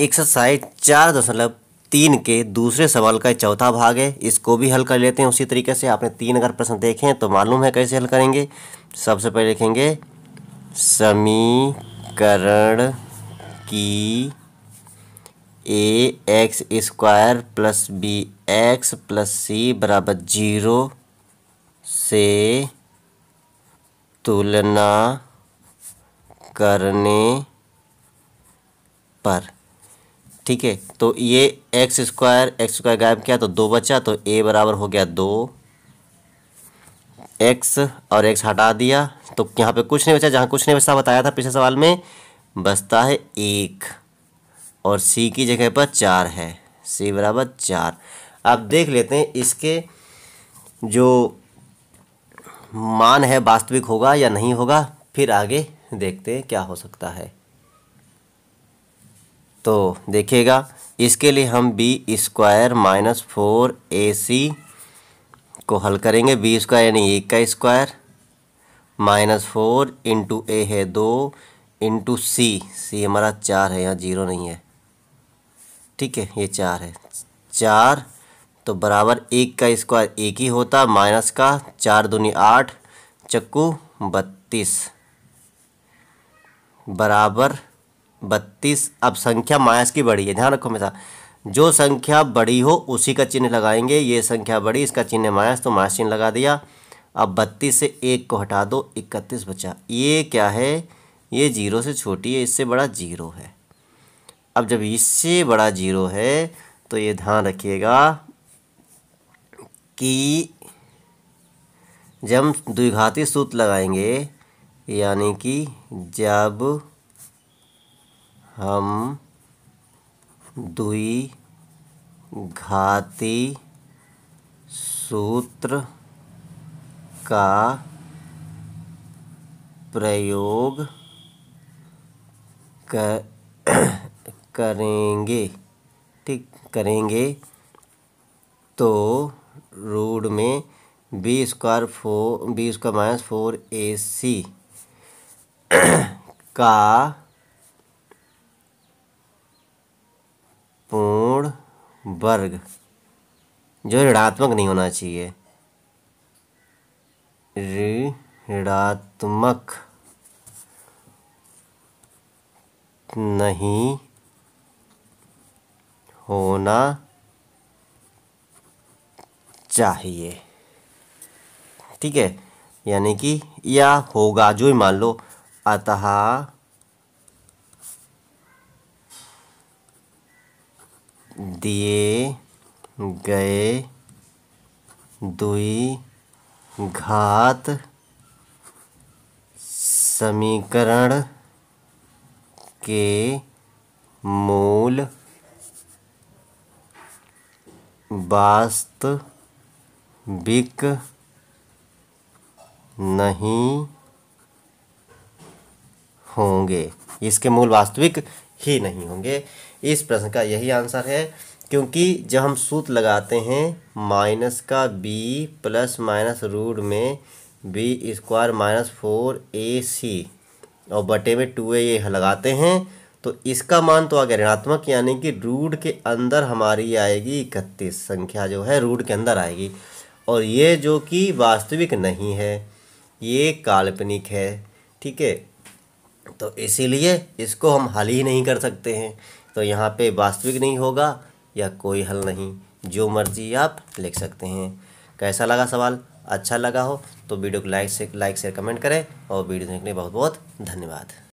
exercise चार दशमलव तीन के दूसरे सवाल का चौथा भाग है इसको भी हल कर लेते हैं उसी तरीके से आपने तीन अगर प्रश्न देखे हैं तो मालूम है कैसे हल करेंगे सबसे पहले लिखेंगे समीकरण की a x square plus b x plus c बराबर जीरो से तुलना करने पर ठीक है तो ये एक्स स्क्वायर एक्स स्क्वायर गायब किया तो दो बचा तो ए बराबर हो गया दो एक्स और एक्स हटा दिया तो यहाँ पे कुछ नहीं बचा जहाँ कुछ नहीं बचा बताया था पिछले सवाल में बचता है एक और सी की जगह पर चार है सी बराबर चार अब देख लेते हैं इसके जो मान है वास्तविक होगा या नहीं होगा फिर आगे देखते हैं क्या हो सकता है तो देखिएगा इसके लिए हम बी स्क्वायर माइनस फोर ए सी को हल करेंगे बी स्क्वायर यानी एक का square minus four into a है दो इंटू सी सी हमारा चार है यहाँ जीरो नहीं है ठीक है ये चार है चार तो बराबर एक का स्क्वायर एक ही होता माइनस का चार दूनी आठ चक्कू बत्तीस बराबर बत्तीस अब संख्या माइनस की बड़ी है ध्यान रखो हमेशा जो संख्या बड़ी हो उसी का चिन्ह लगाएंगे ये संख्या बड़ी इसका चिन्ह माइनस तो माइनस चिन्ह लगा दिया अब बत्तीस से एक को हटा दो इकतीस बचा ये क्या है ये जीरो से छोटी है इससे बड़ा जीरो है अब जब इससे बड़ा जीरो है तो ये ध्यान रखिएगा कि जब द्विघाती सूत्र लगाएंगे यानी कि जब हम दुई घाती सूत्र का प्रयोग कर करेंगे ठीक करेंगे तो रूड में B square four b square minus four ए सी का वर्ग जो ऋणात्मक नहीं होना चाहिए ऋणात्मक नहीं होना चाहिए ठीक है यानी कि या होगा जो ही मान लो अतः दिए गए दुई घात समीकरण के मूल वास्तविक नहीं होंगे इसके मूल वास्तविक ही नहीं होंगे इस प्रश्न का यही आंसर है क्योंकि जब हम सूत्र लगाते हैं माइनस का बी प्लस माइनस रूट में बी स्क्वायर माइनस फोर ए सी और बटे में टू ए ये लगाते हैं तो इसका मान तो आ गया ऋणात्मक यानी कि रूट के अंदर हमारी आएगी इकतीस संख्या जो है रूट के अंदर आएगी और ये जो कि वास्तविक नहीं है ये काल्पनिक है ठीक है तो इसीलिए इसको हम हल ही नहीं कर सकते हैं तो यहाँ पे वास्तविक नहीं होगा या कोई हल नहीं जो मर्जी आप लिख सकते हैं कैसा लगा सवाल अच्छा लगा हो तो वीडियो को लाइक से लाइक शेयर कमेंट करें और वीडियो देखने बहुत बहुत धन्यवाद